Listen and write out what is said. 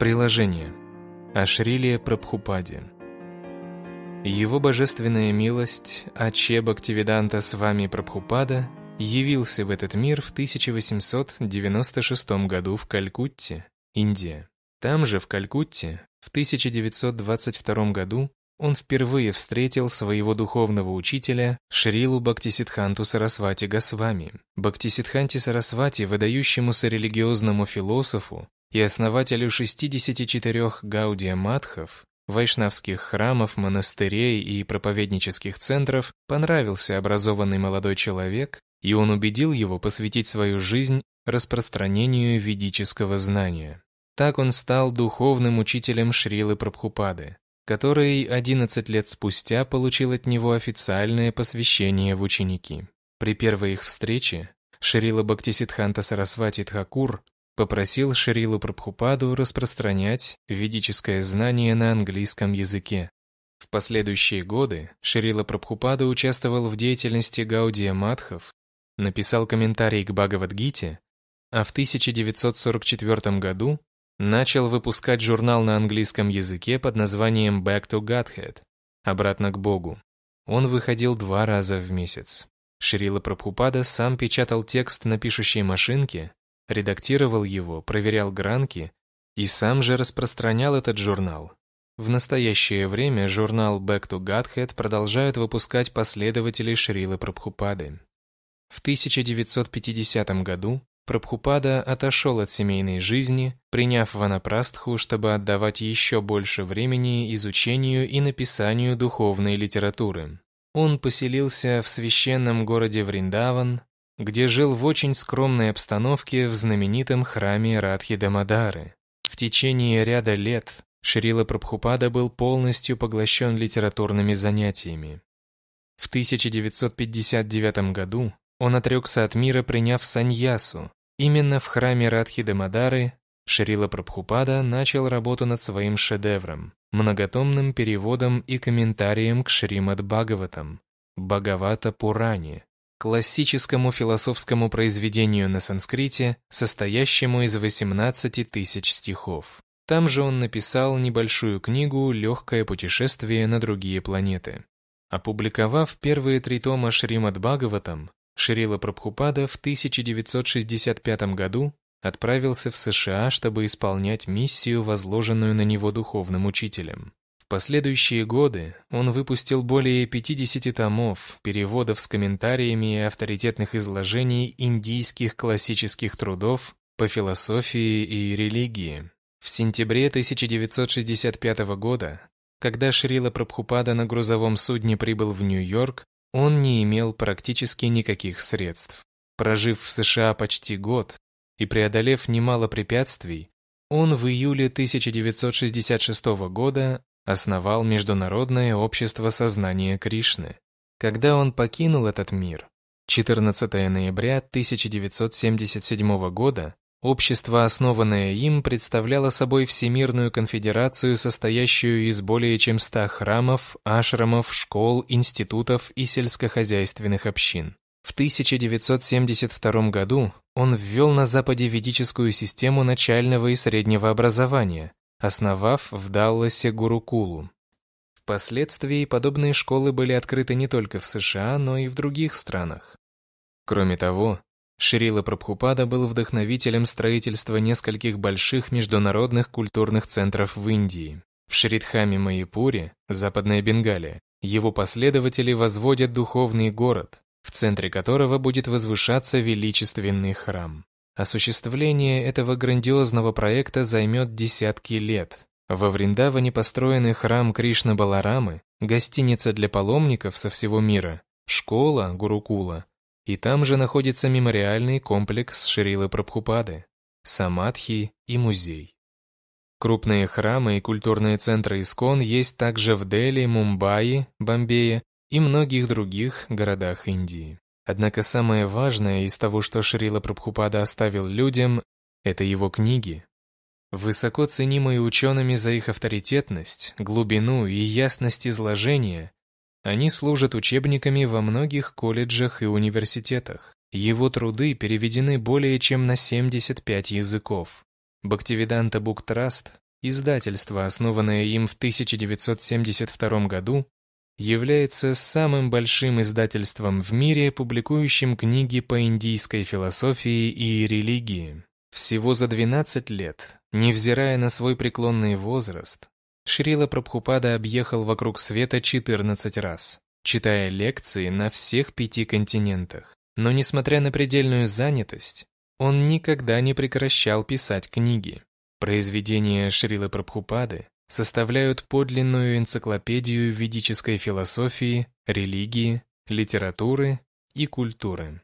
Приложение. О Шриле Прабхупаде. Его божественная милость Ачеба Бхактивиданта с вами Прабхупада явился в этот мир в 1896 году в Калькутте, Индия. Там же, в Калькутте, в 1922 году он впервые встретил своего духовного учителя Шрилу Бхактисидханту Сарасвати Госвами. Бхактисидханте Сарасвати, выдающемуся религиозному философу, и основателю 64 гаудия матхов, вайшнавских храмов, монастырей и проповеднических центров, понравился образованный молодой человек, и он убедил его посвятить свою жизнь распространению ведического знания. Так он стал духовным учителем Шрилы Прабхупады, который 11 лет спустя получил от него официальное посвящение в ученики. При первой их встрече Шрила Бхактисидханта Сарасвати Тхакур попросил Шрилу Прабхупаду распространять ведическое знание на английском языке. В последующие годы Шрила Прабхупада участвовал в деятельности Гаудия Мадхов, написал комментарий к Бхагавадгите, а в 1944 году начал выпускать журнал на английском языке под названием «Back to Godhead» — «Обратно к Богу». Он выходил два раза в месяц. Шрила Прабхупада сам печатал текст на пишущей машинке редактировал его, проверял гранки и сам же распространял этот журнал. В настоящее время журнал Back to Godhead продолжают выпускать последователи Шрилы Прабхупады. В 1950 году Прабхупада отошел от семейной жизни, приняв ванапрастху, чтобы отдавать еще больше времени изучению и написанию духовной литературы. Он поселился в священном городе Вриндаван, где жил в очень скромной обстановке в знаменитом храме Радхи Дамадары. В течение ряда лет Шрила Прабхупада был полностью поглощен литературными занятиями. В 1959 году он отрекся от мира, приняв саньясу. Именно в храме Радхи Дамадары Шрила Прабхупада начал работу над своим шедевром, многотомным переводом и комментарием к Шримад Бхагаватам, Бхагавата Пуране – классическому философскому произведению на санскрите, состоящему из 18 тысяч стихов. Там же он написал небольшую книгу «Легкое путешествие на другие планеты». Опубликовав первые три тома Шримад Бхагаватам, Шрила Прабхупада в 1965 году отправился в США, чтобы исполнять миссию, возложенную на него духовным учителем последующие годы он выпустил более 50 томов, переводов с комментариями и авторитетных изложений индийских классических трудов по философии и религии. В сентябре 1965 года, когда Шрила Прабхупада на грузовом судне прибыл в Нью-Йорк, он не имел практически никаких средств. Прожив в США почти год и преодолев немало препятствий, он в июле 1966 года основал Международное общество сознания Кришны. Когда он покинул этот мир, 14 ноября 1977 года, общество, основанное им, представляло собой Всемирную конфедерацию, состоящую из более чем 100 храмов, ашрамов, школ, институтов и сельскохозяйственных общин. В 1972 году он ввел на Западе ведическую систему начального и среднего образования, основав в Далласе Гурукулу. Впоследствии подобные школы были открыты не только в США, но и в других странах. Кроме того, Шрила Прабхупада был вдохновителем строительства нескольких больших международных культурных центров в Индии. В Шридхаме Маипуре, Западная Бенгалия, его последователи возводят духовный город, в центре которого будет возвышаться величественный храм. Осуществление этого грандиозного проекта займет десятки лет. Во Вриндаване построены храм Кришна Баларамы, гостиница для паломников со всего мира, школа Гурукула, и там же находится мемориальный комплекс Шрилы Прабхупады, Самадхи и музей. Крупные храмы и культурные центры Искон есть также в Дели, Мумбаи, Бомбее и многих других городах Индии. Однако самое важное из того, что Шрила Прабхупада оставил людям, это его книги. Высоко ценимые учеными за их авторитетность, глубину и ясность изложения, они служат учебниками во многих колледжах и университетах. Его труды переведены более чем на 75 языков. Бхактивиданта Буктраст, издательство, основанное им в 1972 году, является самым большим издательством в мире, публикующим книги по индийской философии и религии. Всего за 12 лет, невзирая на свой преклонный возраст, Шрила Прабхупада объехал вокруг света 14 раз, читая лекции на всех пяти континентах. Но несмотря на предельную занятость, он никогда не прекращал писать книги. Произведения Шрилы Прабхупады составляют подлинную энциклопедию ведической философии, религии, литературы и культуры.